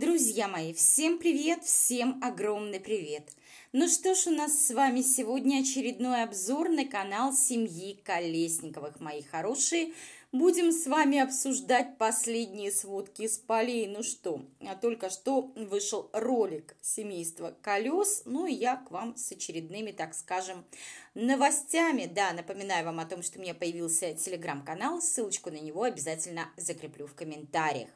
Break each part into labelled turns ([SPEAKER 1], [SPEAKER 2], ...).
[SPEAKER 1] Друзья мои, всем привет, всем огромный привет! Ну что ж, у нас с вами сегодня очередной обзор на канал семьи Колесниковых, мои хорошие. Будем с вами обсуждать последние сводки из полей. Ну что, а только что вышел ролик семейства колес, ну и я к вам с очередными, так скажем, новостями. Да, напоминаю вам о том, что у меня появился телеграм-канал, ссылочку на него обязательно закреплю в комментариях.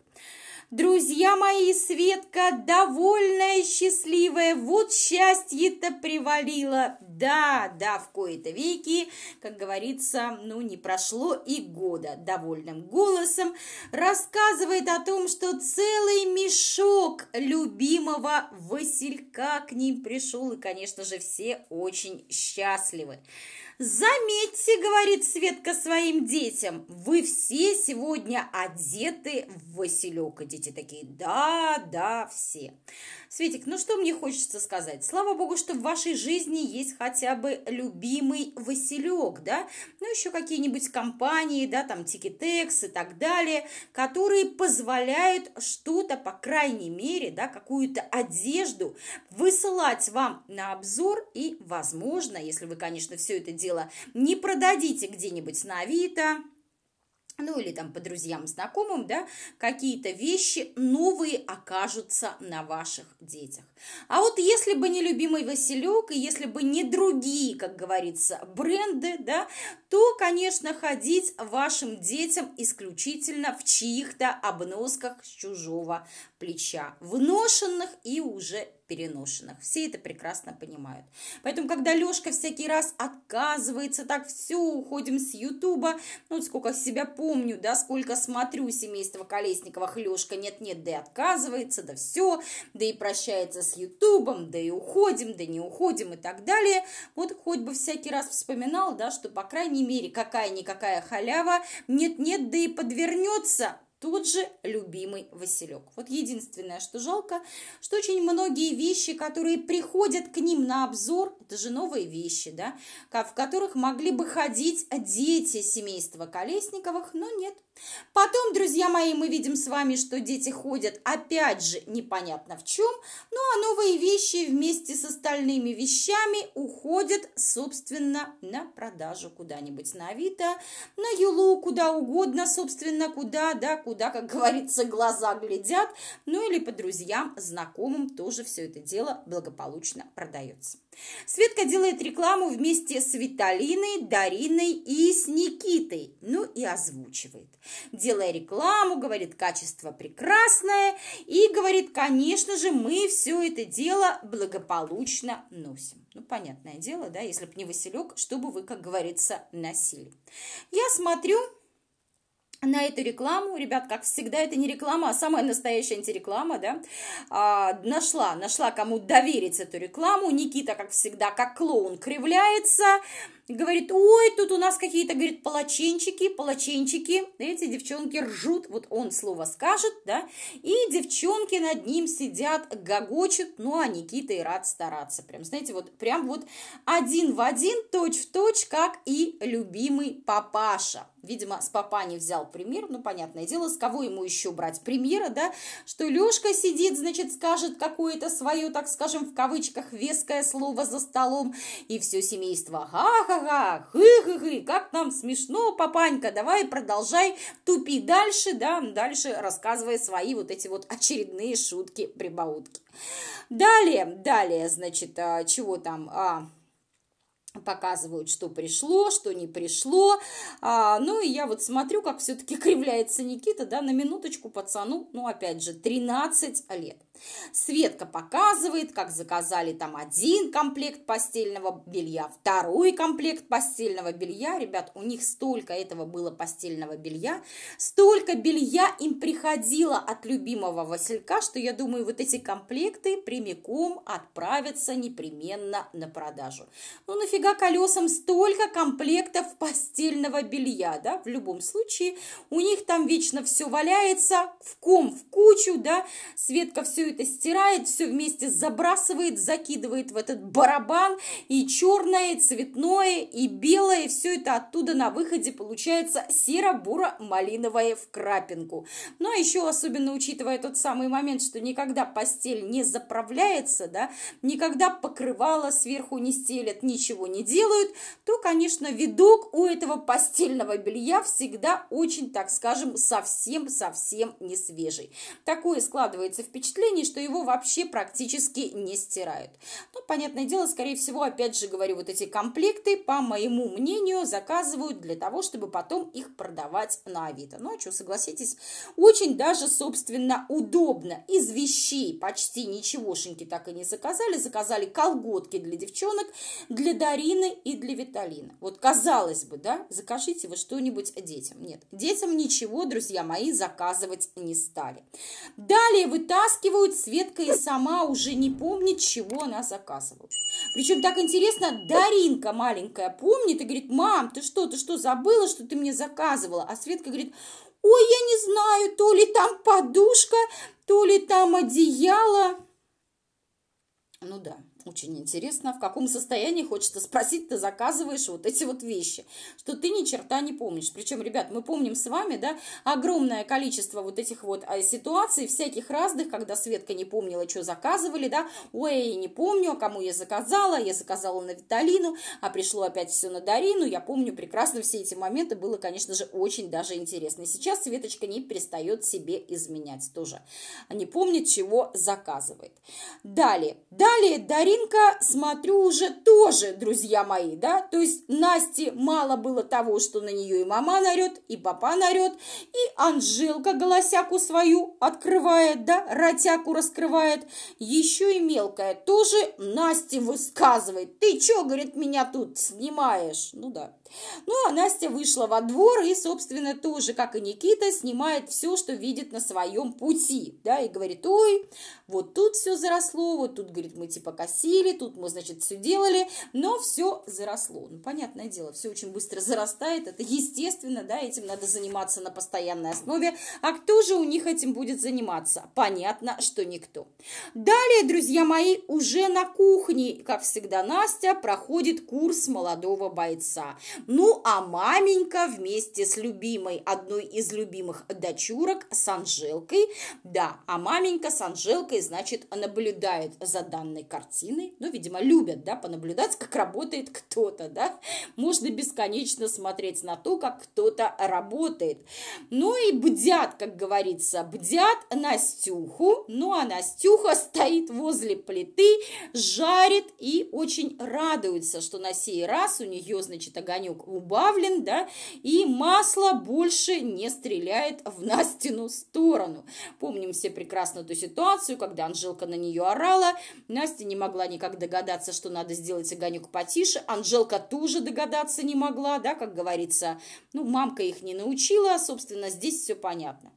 [SPEAKER 1] Друзья мои, Светка довольная и счастливая, вот счастье-то привалило. Да, да, в кои-то веки, как говорится, ну не прошло и года. Довольным голосом рассказывает о том, что целый мешок любимого Василька к ним пришел, и, конечно же, все очень счастливы. «Заметьте, — говорит Светка своим детям, — вы все сегодня одеты в Василек». И дети такие «Да, да, все». Светик, ну что мне хочется сказать? Слава богу, что в вашей жизни есть хотя бы любимый Василек, да? Ну, еще какие-нибудь компании, да, там, Тикитекс и так далее, которые позволяют что-то, по крайней мере, да, какую-то одежду высылать вам на обзор и, возможно, если вы, конечно, все это выглядело, не продадите где-нибудь на Авито, ну или там по друзьям, знакомым, да, какие-то вещи новые окажутся на ваших детях. А вот если бы не любимый Василек, и если бы не другие, как говорится, бренды, да, то, конечно, ходить вашим детям исключительно в чьих-то обносках с чужого плеча, вношенных и уже переношенных. Все это прекрасно понимают. Поэтому, когда Лешка всякий раз отказывается, так все, уходим с Ютуба, ну, сколько себя помню, да, сколько смотрю семейство Колесниковых, Лешка нет-нет, да и отказывается, да все, да и прощается с Ютубом, да и уходим, да не уходим и так далее. Вот хоть бы всякий раз вспоминал, да, что, по крайней крайней мере, какая-никакая халява, нет-нет, да и подвернется, тут же любимый Василек. Вот единственное, что жалко, что очень многие вещи, которые приходят к ним на обзор, это же новые вещи, да, в которых могли бы ходить дети семейства Колесниковых, но нет. Потом, друзья мои, мы видим с вами, что дети ходят, опять же, непонятно в чем, ну а новые вещи вместе с остальными вещами уходят, собственно, на продажу куда-нибудь, на Авито, на Юлу, куда угодно, собственно, куда, да, куда, как говорится, глаза глядят, ну или по друзьям, знакомым тоже все это дело благополучно продается. Светка делает рекламу вместе с Виталиной, Дариной и с Никитой, ну и озвучивает. Делая рекламу, говорит, качество прекрасное и говорит, конечно же, мы все это дело благополучно носим. Ну, понятное дело, да, если бы не Василек, чтобы вы, как говорится, носили. Я смотрю, на эту рекламу, ребят, как всегда, это не реклама, а самая настоящая антиреклама, да, а, нашла, нашла кому доверить эту рекламу, Никита, как всегда, как клоун, кривляется, говорит, ой, тут у нас какие-то, говорит, полоченчики, полоченчики. Эти девчонки ржут, вот он слово скажет, да, и девчонки над ним сидят, гогочут, ну, а Никита и рад стараться. Прям, знаете, вот прям вот один в один, точь в точь, как и любимый папаша. Видимо, с папа не взял пример, ну, понятное дело, с кого ему еще брать примера, да, что Лешка сидит, значит, скажет какое-то свое, так скажем, в кавычках, веское слово за столом, и все семейство, ага, ха-ха-ха, хы-хы-хы, как нам смешно, папанька, давай продолжай тупи дальше, да, дальше рассказывая свои вот эти вот очередные шутки, прибаутки. Далее, далее, значит, а, чего там, а, показывают, что пришло, что не пришло. А, ну и я вот смотрю, как все-таки кривляется Никита, да, на минуточку пацану, ну опять же, 13 лет. Светка показывает, как заказали там один комплект постельного белья, второй комплект постельного белья. Ребят, у них столько этого было постельного белья, столько белья им приходило от любимого Василька, что я думаю, вот эти комплекты прямиком отправятся непременно на продажу. Ну нафига колесам столько комплектов постельного белья, да? В любом случае, у них там вечно все валяется, в ком, в кучу, да? Светка все все это стирает, все вместе забрасывает, закидывает в этот барабан, и черное, и цветное, и белое, все это оттуда на выходе получается серо-буро-малиновое в крапинку. Но еще особенно учитывая тот самый момент, что никогда постель не заправляется, да, никогда покрывало сверху не стелят, ничего не делают, то, конечно, видок у этого постельного белья всегда очень, так скажем, совсем-совсем не свежий. Такое складывается впечатление, состоянии, что его вообще практически не стирают. Ну понятное дело, скорее всего, опять же говорю, вот эти комплекты, по моему мнению, заказывают для того, чтобы потом их продавать на Авито. Ну, а что, согласитесь, очень даже, собственно, удобно. Из вещей почти ничегошеньки так и не заказали. Заказали колготки для девчонок, для Дарины и для Виталины. Вот, казалось бы, да, закажите вы что-нибудь детям. Нет, детям ничего, друзья мои, заказывать не стали. Далее вытаскиваю делают, Светка и сама уже не помнит, чего она заказывала. Причем так интересно, Даринка маленькая помнит и говорит, мам, ты что, ты что, забыла, что ты мне заказывала? А Светка говорит, ой, я не знаю, то ли там подушка, то ли там одеяло. Ну да. Очень интересно, в каком состоянии, хочется спросить, ты заказываешь вот эти вот вещи, что ты ни черта не помнишь. Причем, ребят, мы помним с вами, да, огромное количество вот этих вот а, ситуаций всяких разных, когда Светка не помнила, что заказывали, да, ой, не помню, а кому я заказала, я заказала на Виталину, а пришло опять все на Дарину, я помню прекрасно все эти моменты, было, конечно же, очень даже интересно. И сейчас Светочка не перестает себе изменять тоже, не помнит, чего заказывает. Далее, далее Дарина Маринка, смотрю, уже тоже, друзья мои, да, то есть Насте мало было того, что на нее и мама нарет, и папа нарет, и Анжелка голосяку свою открывает, да, ротяку раскрывает, еще и мелкая тоже Насте высказывает, ты че, говорит, меня тут снимаешь, ну да, ну, а Настя вышла во двор и, собственно, тоже, как и Никита, снимает все, что видит на своем пути, да, и говорит, ой, вот тут все заросло, вот тут, говорит, мы типа косили, тут мы, значит, все делали, но все заросло. Ну, понятное дело, все очень быстро зарастает, это естественно, да, этим надо заниматься на постоянной основе, а кто же у них этим будет заниматься? Понятно, что никто. Далее, друзья мои, уже на кухне, как всегда, Настя проходит курс молодого бойца. Ну, а маменька вместе с любимой, одной из любимых дочурок, с Анжелкой, да, а маменька с Анжелкой, значит, наблюдает за данной картиной, ну, видимо, любят, да, понаблюдать, как работает кто-то, да, можно бесконечно смотреть на то, как кто-то работает. Ну и бдят, как говорится, бдят Настюху, ну, а Настюха стоит возле плиты, жарит и очень радуется, что на сей раз у нее, значит, огонек огонек убавлен, да, и масло больше не стреляет в Настину сторону. Помним все прекрасно ту ситуацию, когда Анжелка на нее орала, Настя не могла никак догадаться, что надо сделать огонек потише, Анжелка тоже догадаться не могла, да, как говорится, ну, мамка их не научила, собственно, здесь все понятно.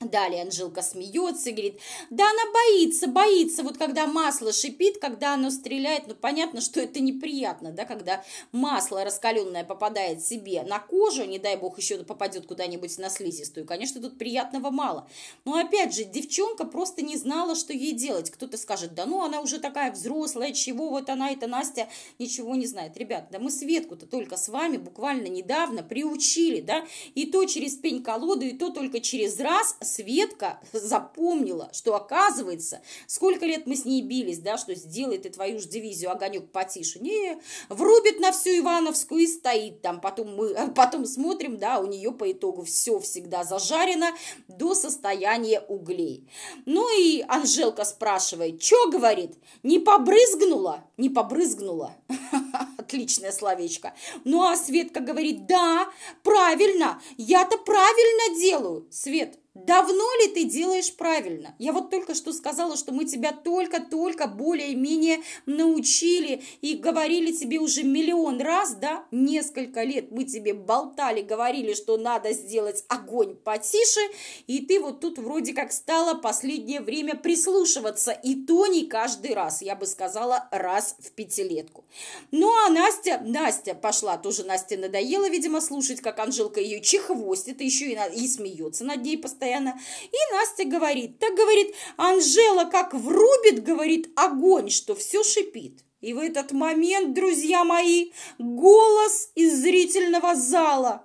[SPEAKER 1] Далее Анжилка смеется и говорит, да она боится, боится, вот когда масло шипит, когда оно стреляет, ну понятно, что это неприятно, да, когда масло раскаленное попадает себе на кожу, не дай бог еще попадет куда-нибудь на слизистую, конечно, тут приятного мало. Но опять же, девчонка просто не знала, что ей делать. Кто-то скажет, да ну она уже такая взрослая, чего вот она, эта Настя, ничего не знает. Ребят, да мы Светку-то только с вами буквально недавно приучили, да, и то через пень-колоду, и то только через раз Светка запомнила, что оказывается, сколько лет мы с ней бились, да, что сделает и твою же дивизию огонек потише. Не, врубит на всю Ивановскую и стоит там. Потом мы потом смотрим, да, у нее по итогу все всегда зажарено до состояния углей. Ну и Анжелка спрашивает, что говорит, не побрызгнула? Не побрызгнула. отличное словечко. Ну а Светка говорит, да, правильно, я-то правильно делаю. Свет, Давно ли ты делаешь правильно? Я вот только что сказала, что мы тебя только-только более-менее научили и говорили тебе уже миллион раз, да? Несколько лет мы тебе болтали, говорили, что надо сделать огонь потише, и ты вот тут вроде как стала последнее время прислушиваться, и то не каждый раз, я бы сказала, раз в пятилетку. Ну а Настя, Настя пошла, тоже Настя надоела, видимо, слушать, как Анжелка ее чехвостит, еще и, на, и смеется над ней постоянно. И Настя говорит, так говорит, Анжела как врубит, говорит, огонь, что все шипит. И в этот момент, друзья мои, голос из зрительного зала.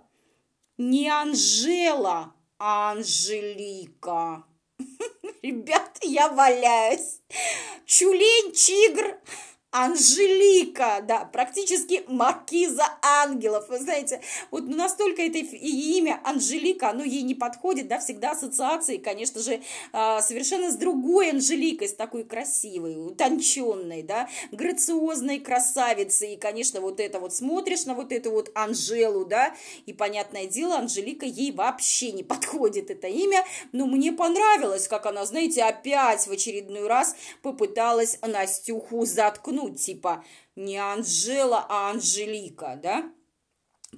[SPEAKER 1] Не Анжела, а Анжелика. Ребята, я валяюсь. Чулень, чигр. Анжелика, да, практически маркиза ангелов, вы знаете, вот ну, настолько это и имя Анжелика, оно ей не подходит, да, всегда ассоциации, конечно же, а, совершенно с другой Анжеликой, с такой красивой, утонченной, да, грациозной красавицей, и, конечно, вот это вот смотришь на вот эту вот Анжелу, да, и, понятное дело, Анжелика ей вообще не подходит это имя, но мне понравилось, как она, знаете, опять в очередной раз попыталась Настюху заткнуть, ну, типа не Анжела, а Анжелика, да?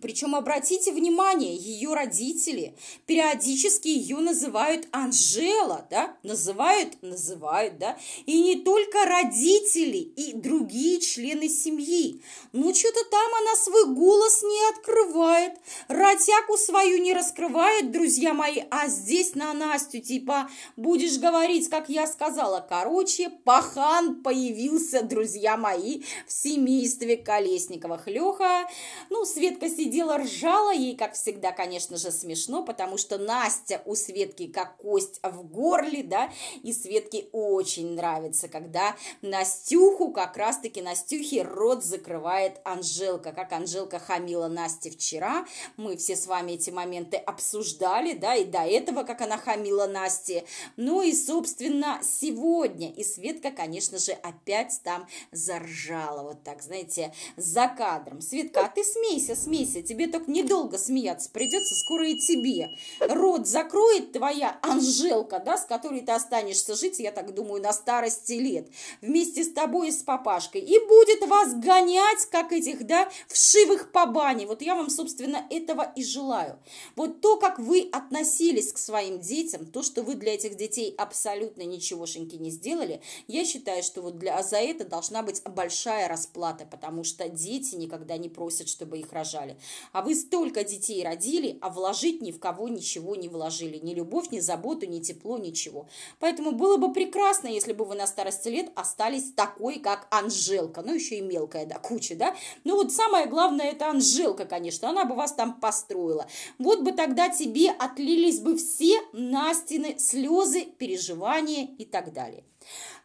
[SPEAKER 1] Причем, обратите внимание, ее родители периодически ее называют Анжела, да, называют, называют, да, и не только родители и другие члены семьи. Ну, что-то там она свой голос не открывает, ротяку свою не раскрывает, друзья мои, а здесь на Настю, типа, будешь говорить, как я сказала, короче, пахан появился, друзья мои, в семействе Колесниковых. Леха, ну, Светка сидит сидела, ржала ей, как всегда, конечно же, смешно, потому что Настя у Светки как кость в горле, да, и Светке очень нравится, когда Настюху, как раз-таки Настюхе рот закрывает Анжелка, как Анжелка хамила Насте вчера, мы все с вами эти моменты обсуждали, да, и до этого, как она хамила Насте, ну и, собственно, сегодня, и Светка, конечно же, опять там заржала, вот так, знаете, за кадром. Светка, а ты смейся, смейся, смейся, тебе только недолго смеяться придется, скоро и тебе. Рот закроет твоя Анжелка, да, с которой ты останешься жить, я так думаю, на старости лет, вместе с тобой и с папашкой, и будет вас гонять, как этих, да, вшивых по бане. Вот я вам, собственно, этого и желаю. Вот то, как вы относились к своим детям, то, что вы для этих детей абсолютно ничегошеньки не сделали, я считаю, что вот для, за это должна быть большая расплата, потому что дети никогда не просят, чтобы их рожали. А вы столько детей родили, а вложить ни в кого ничего не вложили. Ни любовь, ни заботу, ни тепло, ничего. Поэтому было бы прекрасно, если бы вы на старости лет остались такой, как Анжелка. Ну, еще и мелкая да, кучи, да? Ну, вот самое главное, это Анжелка, конечно. Она бы вас там построила. Вот бы тогда тебе отлились бы все Настины слезы, переживания и так далее.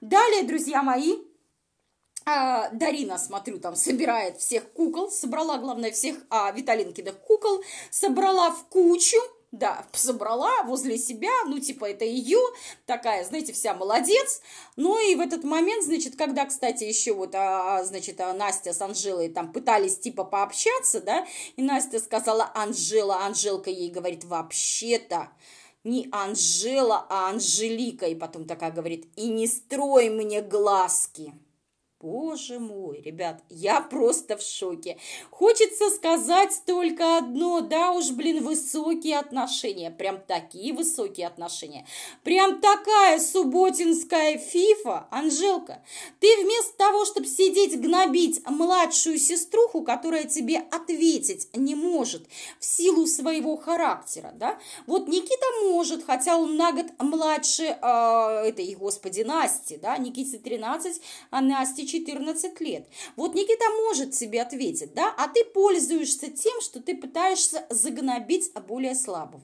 [SPEAKER 1] Далее, друзья мои, а, Дарина, смотрю, там собирает всех кукол, собрала, главное, всех а, Виталинкиных кукол, собрала в кучу, да, собрала возле себя, ну, типа, это ее, такая, знаете, вся молодец. Ну, и в этот момент, значит, когда, кстати, еще вот, а, а, значит, а Настя с Анжелой там пытались, типа, пообщаться, да, и Настя сказала Анжела, Анжелка ей говорит, вообще-то, не Анжела, а Анжелика, и потом такая говорит, и не строй мне глазки. Боже мой, ребят, я просто в шоке. Хочется сказать только одно, да уж, блин, высокие отношения, прям такие высокие отношения. Прям такая субботинская фифа, Анжелка. Ты вместо того, чтобы сидеть гнобить младшую сеструху, которая тебе ответить не может в силу своего характера, да? Вот Никита может, хотя он на год младше э, этой, господи, Насти, да? Никите 13, а Насте 14 лет. Вот Никита может себе ответить, да, а ты пользуешься тем, что ты пытаешься загнобить более слабого.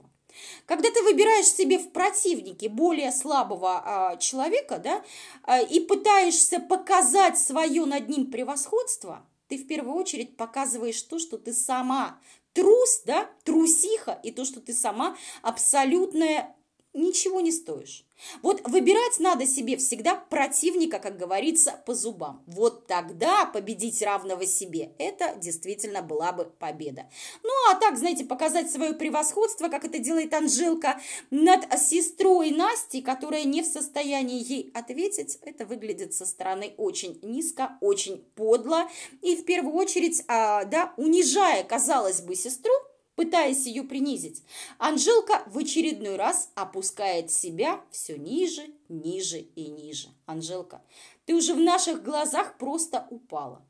[SPEAKER 1] Когда ты выбираешь себе в противнике более слабого а, человека, да, а, и пытаешься показать свое над ним превосходство, ты в первую очередь показываешь то, что ты сама трус, да, трусиха, и то, что ты сама абсолютная ничего не стоишь. Вот выбирать надо себе всегда противника, как говорится, по зубам. Вот тогда победить равного себе – это действительно была бы победа. Ну, а так, знаете, показать свое превосходство, как это делает Анжелка, над сестрой Настей, которая не в состоянии ей ответить, это выглядит со стороны очень низко, очень подло. И в первую очередь, а, да, унижая, казалось бы, сестру, пытаясь ее принизить. Анжелка в очередной раз опускает себя все ниже, ниже и ниже. Анжелка, ты уже в наших глазах просто упала.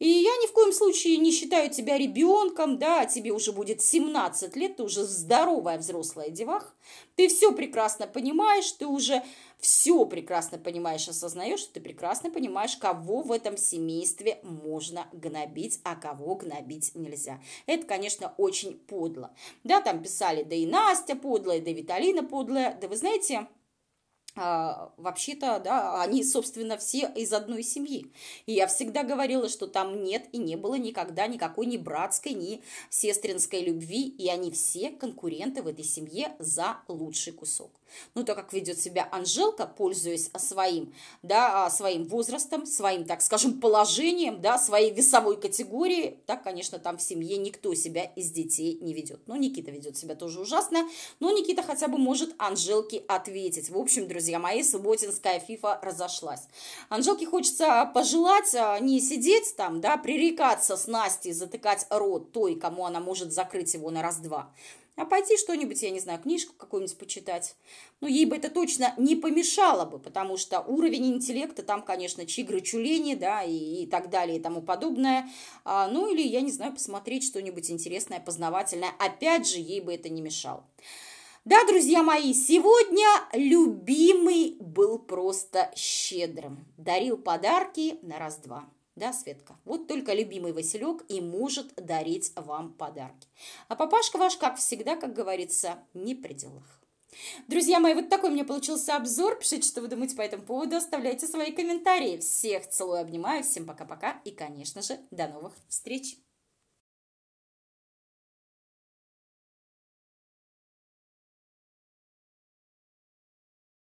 [SPEAKER 1] И я ни в коем случае не считаю тебя ребенком, да, тебе уже будет 17 лет, ты уже здоровая взрослая девах. Ты все прекрасно понимаешь, ты уже все прекрасно понимаешь, осознаешь, что ты прекрасно понимаешь, кого в этом семействе можно гнобить, а кого гнобить нельзя. Это, конечно, очень подло. Да, там писали, да и Настя подлая, да и Виталина подлая, да вы знаете, а, вообще-то, да, они, собственно, все из одной семьи. И я всегда говорила, что там нет и не было никогда никакой ни братской, ни сестринской любви, и они все конкуренты в этой семье за лучший кусок. Ну, то, как ведет себя Анжелка, пользуясь своим, да, а, своим возрастом, своим, так скажем, положением, да, своей весовой категорией, так, конечно, там в семье никто себя из детей не ведет. Ну, Никита ведет себя тоже ужасно, но Никита хотя бы может Анжелке ответить. В общем, друзья, друзья мои, субботинская фифа разошлась. Анжелке хочется а, пожелать а, не сидеть там, да, пререкаться с Настей, затыкать рот той, кому она может закрыть его на раз-два, а пойти что-нибудь, я не знаю, книжку какую-нибудь почитать. Ну, ей бы это точно не помешало бы, потому что уровень интеллекта там, конечно, чигры-чулени, да, и, и так далее, и тому подобное. А, ну, или, я не знаю, посмотреть что-нибудь интересное, познавательное. Опять же, ей бы это не мешало. Да, друзья мои, сегодня любимый был просто щедрым. Дарил подарки на раз-два. Да, Светка? Вот только любимый Василек и может дарить вам подарки. А папашка ваш, как всегда, как говорится, не при делах. Друзья мои, вот такой у меня получился обзор. Пишите, что вы думаете по этому поводу, оставляйте свои комментарии. Всех целую, обнимаю, всем пока-пока и, конечно же, до новых встреч!